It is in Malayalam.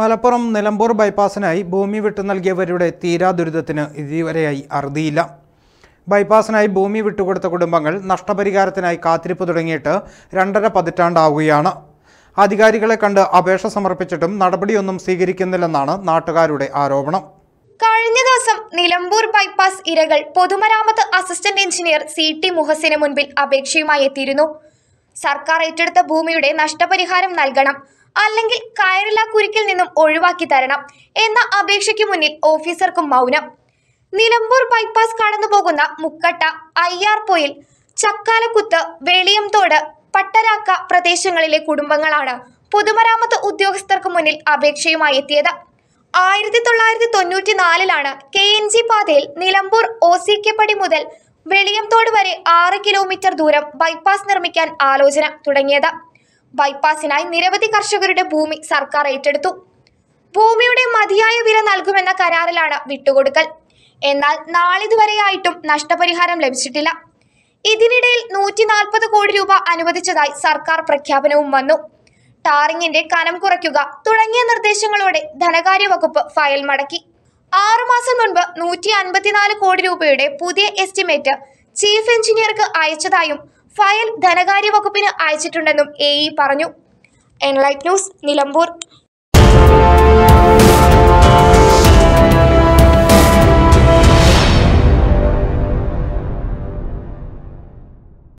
മലപ്പുറം നിലമ്പൂർ ബൈപ്പാസിനായി ഭൂമി വിട്ടു നൽകിയവരുടെ തീരാദുരിതത്തിന് ഇതുവരെയായി അറുതിയില്ല ബൈപ്പാസിനായി ഭൂമി വിട്ടുകൊടുത്ത കുടുംബങ്ങൾ നഷ്ടപരിഹാരത്തിനായി കാത്തിരിപ്പ് തുടങ്ങിയിട്ട് രണ്ടര പതിറ്റാണ്ടാവുകയാണ് അധികാരികളെ കണ്ട് അപേക്ഷ സമർപ്പിച്ചിട്ടും നടപടിയൊന്നും സ്വീകരിക്കുന്നില്ലെന്നാണ് നാട്ടുകാരുടെ ആരോപണം കഴിഞ്ഞ ദിവസം നിലമ്പൂർ ബൈപ്പാസ് ഇരകൾ പൊതുമരാമത്ത് അസിസ്റ്റന്റ് എഞ്ചിനീയർ സി ടി മുഹസിന് മുൻപിൽ അപേക്ഷയുമായി എത്തിയിരുന്നു സർക്കാർ ഏറ്റെടുത്ത ഭൂമിയുടെ നഷ്ടപരിഹാരം നൽകണം അല്ലെങ്കിൽ കയറില കുരുക്കിൽ നിന്നും ഒഴിവാക്കി തരണം എന്ന അപേക്ഷയ്ക്ക് മുന്നിൽ ഓഫീസർക്കും മൗനം നിലമ്പൂർ ബൈപ്പാസ് കടന്നു പോകുന്ന മുക്കട്ട അയ്യാർപോയിൽ ചക്കാലക്കുത്ത് വെളിയംതോട് പട്ടരാക്ക പ്രദേശങ്ങളിലെ കുടുംബങ്ങളാണ് പൊതുമരാമത്ത് ഉദ്യോഗസ്ഥർക്ക് മുന്നിൽ അപേക്ഷയുമായി എത്തിയത് ആയിരത്തി തൊള്ളായിരത്തി തൊണ്ണൂറ്റി നാലിലാണ് കെ എൻ ജി പാതയിൽ നിലമ്പൂർ ഒ സി പടി മുതൽ വെളിയംതോട് വരെ ആറ് കിലോമീറ്റർ ദൂരം ബൈപ്പാസ് നിർമ്മിക്കാൻ ആലോചന തുടങ്ങിയത് ബൈപ്പാസിനായി നിരവധി കർഷകരുടെ ഭൂമി സർക്കാർ ഏറ്റെടുത്തു ഭൂമിയുടെ മതിയായ വില നൽകുമെന്ന കരാറിലാണ് വിട്ടുകൊടുക്കൽ എന്നാൽ നാളിതുവരെയായിട്ടും നഷ്ടപരിഹാരം ലഭിച്ചിട്ടില്ല ഇതിനിടയിൽ നൂറ്റി നാൽപ്പത് കോടി രൂപ അനുവദിച്ചതായി സർക്കാർ പ്രഖ്യാപനവും വന്നു ടാറിങ്ങിന്റെ കനം കുറയ്ക്കുക തുടങ്ങിയ നിർദ്ദേശങ്ങളോടെ ധനകാര്യ വകുപ്പ് ഫയൽ മടക്കി ആറുമാസം മുൻപ് നൂറ്റി അൻപത്തിനാല് കോടി രൂപയുടെ പുതിയ എസ്റ്റിമേറ്റ് ചീഫ് എഞ്ചിനീയർക്ക് അയച്ചതായും ഫയൽ ധനകാര്യ വകുപ്പിന് അയച്ചിട്ടുണ്ടെന്നും എ ഇ e പറഞ്ഞു എൻലൈറ്റ് ന്യൂസ് നിലമ്പൂർ